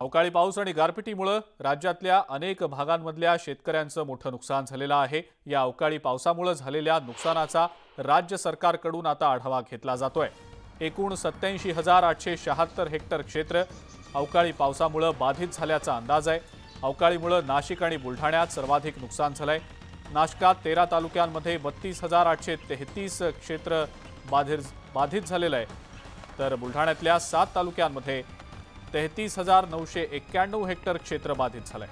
अवकाळी पाऊस आणि गारपिटीमुळं राज्यातल्या अनेक भागांमधल्या शेतकऱ्यांचं मोठं नुकसान झालेलं आहे या अवकाळी पावसामुळे झालेल्या नुकसानाचा राज्य सरकारकडून आता आढावा घेतला जातोय एकूण सत्याऐंशी हजार आठशे शहात्तर हेक्टर क्षेत्र अवकाळी पावसामुळं बाधित झाल्याचा अंदाज आहे अवकाळीमुळं नाशिक आणि बुलढाण्यात सर्वाधिक नुकसान झालंय नाशकात तेरा तालुक्यांमध्ये बत्तीस हजार आठशे तेहतीस क्षेत्र बाधित बाधित झालेलं आहे तर बुलढाण्यातल्या सात तालुक्यांमध्ये तेहतीस हजार नऊशे एक्क्याण्णव हेक्टर क्षेत्र बाधित झालंय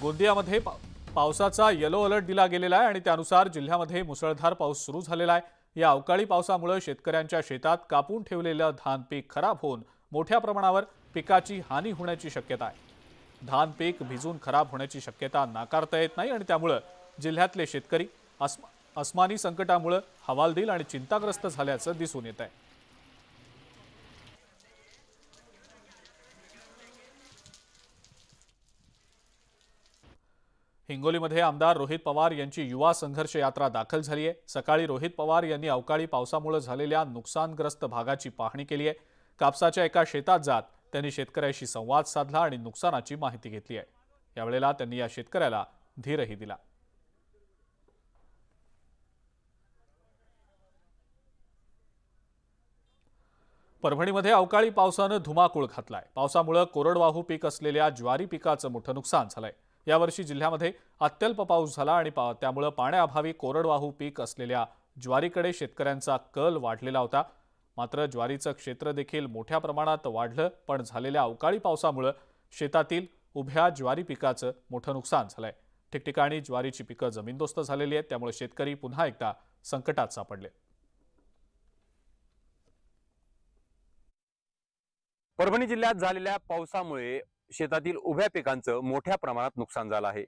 गोंदियामध्ये पावसाचा येलो अलर्ट दिला गेलेला आहे आणि त्यानुसार जिल्ह्यामध्ये मुसळधार पाऊस सुरू झालेला आहे या अवकाळी पावसामुळे शेतकऱ्यांच्या शेतात कापून ठेवलेलं धान पीक खराब होऊन मोठ्या प्रमाणावर पिकाची हानी होण्याची शक्यता आहे धान पीक भिजून खराब होण्याची शक्यता नाकारता येत नाही आणि त्यामुळं जिल्ह्यातले शेतकरी अस्मानी संकटामुळे हवालदिल आणि चिंताग्रस्त झाल्याचं दिसून येत आहे हिंगोलीमध्ये आमदार रोहित पवार यांची युवा संघर्ष यात्रा दाखल झाली आहे सकाळी रोहित पवार यांनी अवकाळी पावसामुळे झालेल्या नुकसानग्रस्त भागाची पाहणी केली आहे कापसाच्या एका शेतात जात त्यांनी शेतकऱ्याशी संवाद साधला आणि नुकसानाची माहिती घेतली आहे यावेळेला त्यांनी या शेतकऱ्याला धीरही दिला परभणीमध्ये अवकाळी पावसानं धुमाकूळ घातलाय पावसामुळे कोरडवाहू पीक असलेल्या ज्वारी पिकाचं मोठं नुकसान झालंय यावर्षी जिल्ह्यामध्ये अत्यल्प पाऊस झाला आणि पा त्यामुळं पाण्याअभावी कोरडवाहू पीक असलेल्या ज्वारीकडे शेतकऱ्यांचा कल वाढलेला होता मात्र ज्वारीचं क्षेत्र देखील मोठ्या प्रमाणात वाढलं पण झालेल्या अवकाळी पावसामुळं शेतातील उभ्या ज्वारी पिकाचं मोठं नुकसान झालंय ठिकठिकाणी ज्वारीची पिकं जमीनदोस्त झालेली आहेत त्यामुळे शेतकरी पुन्हा एकदा संकटात सापडले परभणी जिल्ह्यात झालेल्या पावसामुळे शेतातील उभ्या पिकांचं मोठ्या प्रमाणात नुकसान झालं आहे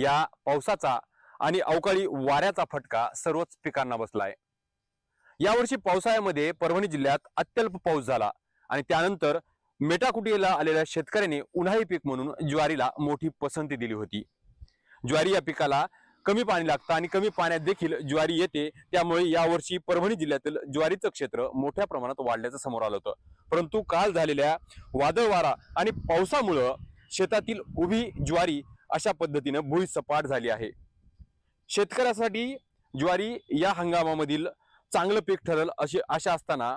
या पावसाचा आणि अवकाळी वाऱ्याचा फटका सर्वच पिकांना बसला आहे यावर्षी पावसाळ्यामध्ये परभणी जिल्ह्यात अत्यल्प पाऊस झाला आणि त्यानंतर मेटाकुटीला आलेल्या शेतकऱ्यांनी उन्हाळी पीक म्हणून ज्वारीला मोठी पसंती दिली होती ज्वारी या पिकाला कमी पाणी लागतं आणि कमी पाण्यात देखील ज्वारी येते त्यामुळे यावर्षी परभणी जिल्ह्यातील ज्वारीचं क्षेत्र मोठ्या प्रमाणात वाढल्याचं समोर आलं होतं परंतु काल झालेल्या वादळ वारा आणि पावसामुळं शेतातील उभी ज्वारी अशा पद्धतीनं भुई सपाट झाली आहे शेतकऱ्यासाठी ज्वारी या हंगामामधील चांगलं पीक ठरल अशी आशा असताना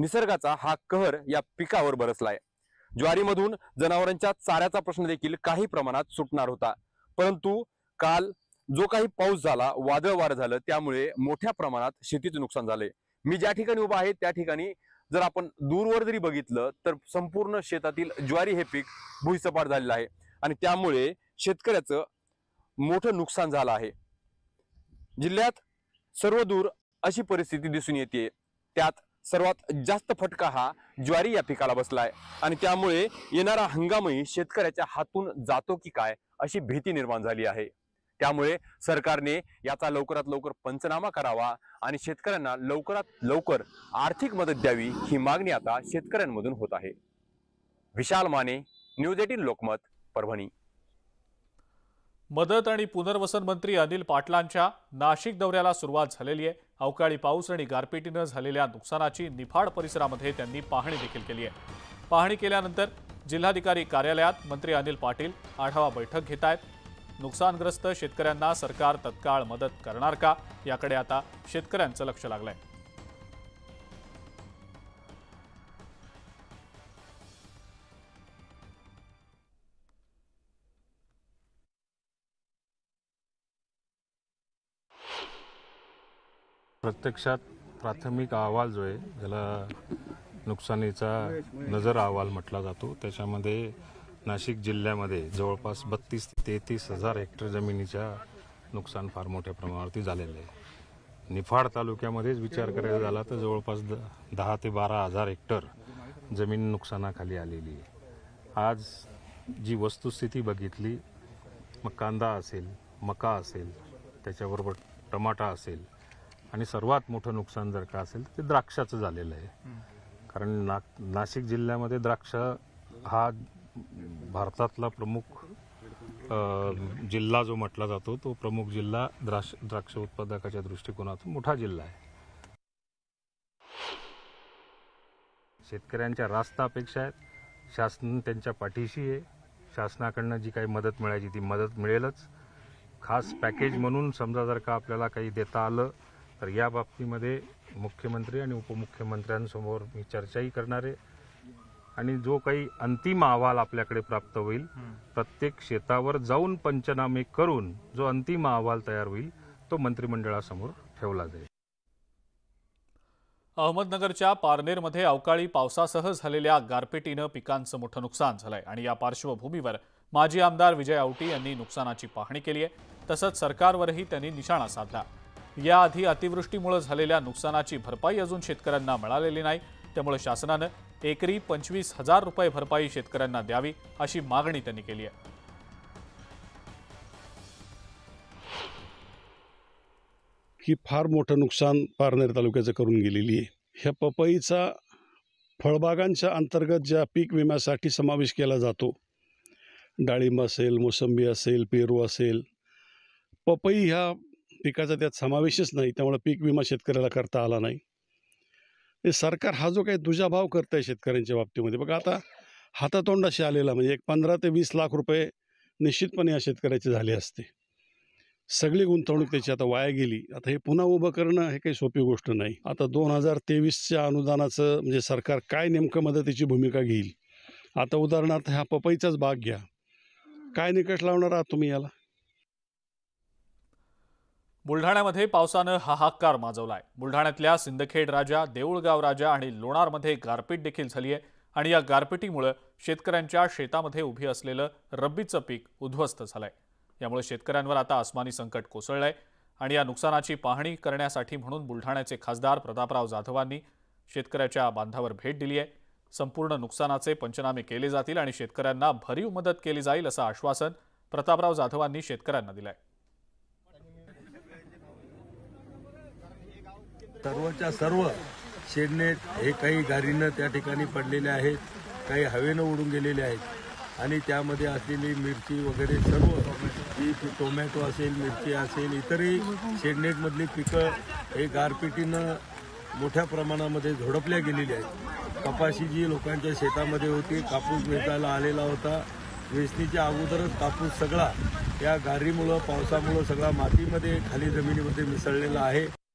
निसर्गाचा हा कहर या पिकावर बरसलाय ज्वारीमधून जनावरांच्या चाऱ्याचा प्रश्न देखील काही प्रमाणात सुटणार होता परंतु काल जो काही पाऊस झाला वादळ वार झालं त्यामुळे मोठ्या प्रमाणात शेतीचं नुकसान झालंय मी ज्या ठिकाणी उभा आहे त्या ठिकाणी जर आपण दूरवर जरी बघितलं तर संपूर्ण शेतातील ज्वारी हे पीक भुईसपाट झालेलं आहे आणि त्यामुळे शेतकऱ्याचं मोठं नुकसान झालं आहे जिल्ह्यात सर्व दूर अशी परिस्थिती दिसून येते त्यात सर्वात जास्त फटका हा ज्वारी या पिकाला बसला आहे आणि त्यामुळे येणारा हंगामही शेतकऱ्याच्या हातून जातो की काय अशी भीती निर्माण झाली आहे त्यामुळे सरकारने याचा लवकरात लवकर पंचनामा करावा आणि शेतकऱ्यांना लवकरात लवकर आर्थिक मदत द्यावी ही मागणी आता शेतकऱ्यांमधून होत आहे विशाल माने न्यूज एटीन लोकमत परभणी मदत आणि पुनर्वसन मंत्री अनिल पाटलांच्या नाशिक दौऱ्याला सुरुवात झालेली आहे अवकाळी पाऊस आणि गारपिटीनं झालेल्या नुकसानाची निफाड परिसरामध्ये त्यांनी पाहणी देखील केली आहे पाहणी केल्यानंतर जिल्हाधिकारी कार्यालयात मंत्री अनिल पाटील आढावा बैठक घेत आहेत नुकसानग्रस्त शेतकऱ्यांना सरकार तत्काळ मदत करणार का याकडे आता शेतकऱ्यांचं लक्ष लागलंय प्रत्यक्षात प्राथमिक अहवाल जो आहे ज्याला नुकसानीचा नजर अहवाल म्हटला जातो त्याच्यामध्ये नाशिक जिल्ह्यामध्ये जवळपास बत्तीस तेहतीस हजार हेक्टर जमिनीच्या नुकसान फार मोठ्या प्रमाणावरती झालेलं आहे निफाड तालुक्यामध्येच विचार करायला झाला तर जवळपास दहा ते बारा हजार हेक्टर जमीन नुकसानाखाली आलेली आहे आज जी वस्तुस्थिती बघितली मग कांदा असेल मका असेल त्याच्याबरोबर टमाटा असेल आणि सर्वात मोठं नुकसान जर का असेल तर ते द्राक्षाचं झालेलं आहे कारण ना नाशिक जिल्ह्यामध्ये द्राक्ष हा भारतातला प्रमुख जिल्हा जो म्हटला जातो तो प्रमुख जिल्हा द्राक्ष द्राक्ष उत्पादकाच्या दृष्टिकोनातून मोठा जिल्हा आहे शेतकऱ्यांच्या रास्ता अपेक्षा आहेत शासन त्यांच्या पाठीशी आहे शासनाकडनं जी काही मदत मिळायची ती मदत मिळेलच खास पॅकेज म्हणून समजा जर का आपल्याला काही देता आलं तर या बाबतीमध्ये मुख्यमंत्री आणि उपमुख्यमंत्र्यांसमोर मी चर्चाही करणार आहे आणि जो काही अंतिम अहवाल आपल्याकडे प्राप्त होईल प्रत्येक शेतावर जाऊन पंचनामे करून जो अंतिम अहवाल तयार होईल तो मंत्रिमंडळासमोर ठेवला जाईल अहमदनगरच्या पारनेरमध्ये अवकाळी पावसासह झालेल्या गारपेटीनं पिकांचं मोठं नुकसान झालंय आणि या पार्श्वभूमीवर माजी आमदार विजय औटी यांनी नुकसानाची पाहणी केली आहे तसंच सरकारवरही त्यांनी निशाणा साधला याआधी अतिवृष्टीमुळे झालेल्या नुकसानाची भरपाई अजून शेतकऱ्यांना मिळालेली नाही त्यामुळे शासनानं एकरी पंचवीस हजार रुपये भरपाई शेतकऱ्यांना द्यावी अशी मागणी त्यांनी केली आहे ही फार मोठं नुकसान पारनेर तालुक्याचं करून गेलेली आहे ह्या पपईचा फळबागांच्या अंतर्गत ज्या पीक विम्यासाठी समावेश केला जातो डाळिंब असेल मोसंबी असेल पेरू असेल पपई ह्या पिकाचा त्यात समावेशच नाही त्यामुळे पीक विमा शेतकऱ्याला करता आला नाही ते सरकार हा जो काही दुजाभाव करत आहे शेतकऱ्यांच्या बाबतीमध्ये बघा आता हातातोंडाशी आलेला म्हणजे एक पंधरा ते वीस लाख रुपये निश्चितपणे या शेतकऱ्याचे झाले असते सगळी गुंतवणूक त्याची आता वाया गेली आता हे पुन्हा उभं करणं हे काही सोपी गोष्ट नाही आता दोन हजार तेवीसच्या अनुदानाचं म्हणजे सरकार काय नेमकं मदतीची भूमिका घेईल आता उदाहरणार्थ हा पपईचाच बाग घ्या काय निकष लावणार आहात तुम्ही याला बुलढाण्यामध्ये पावसानं हाहाकार आहे बुलढाण्यातल्या सिंदखेड राजा देऊळगाव राजा आणि लोणारमध्ये गारपीट देखील झाली आहे आणि या गारपिटीमुळे शेतकऱ्यांच्या शेतामध्ये उभी असलेलं रब्बीचं पीक उद्ध्वस्त झालंय यामुळे शेतकऱ्यांवर आता आसमानी संकट कोसळलंय आणि या नुकसानाची पाहणी करण्यासाठी म्हणून बुलढाण्याचे खासदार प्रतापराव जाधवांनी शेतकऱ्याच्या बांधावर भेट दिली आहे संपूर्ण नुकसानाचे पंचनामे केले जातील आणि शेतकऱ्यांना भरीव मदत केली जाईल असं आश्वासन प्रतापराव जाधवांनी शेतकऱ्यांना दिलं आहे सर्वच्या सर्व शेडनेट हे काही गारीनं त्या ठिकाणी पडलेले आहेत काही हवेनं उडून गेलेले आहेत आणि त्यामध्ये असलेली मिरची वगैरे सर्व जी टोमॅटो असेल मिरची असेल इतरही शेडनेटमधली पिकं हे गारपिटीनं मोठ्या प्रमाणामध्ये झोडपल्या गेलेली आहेत कपाशी जी लोकांच्या शेतामध्ये होती कापूस वेचायला आलेला होता वेचणीच्या अगोदरच कापूस सगळा या गारीमुळं पावसामुळं सगळा मातीमध्ये खाली जमिनीमध्ये मिसळलेला आहे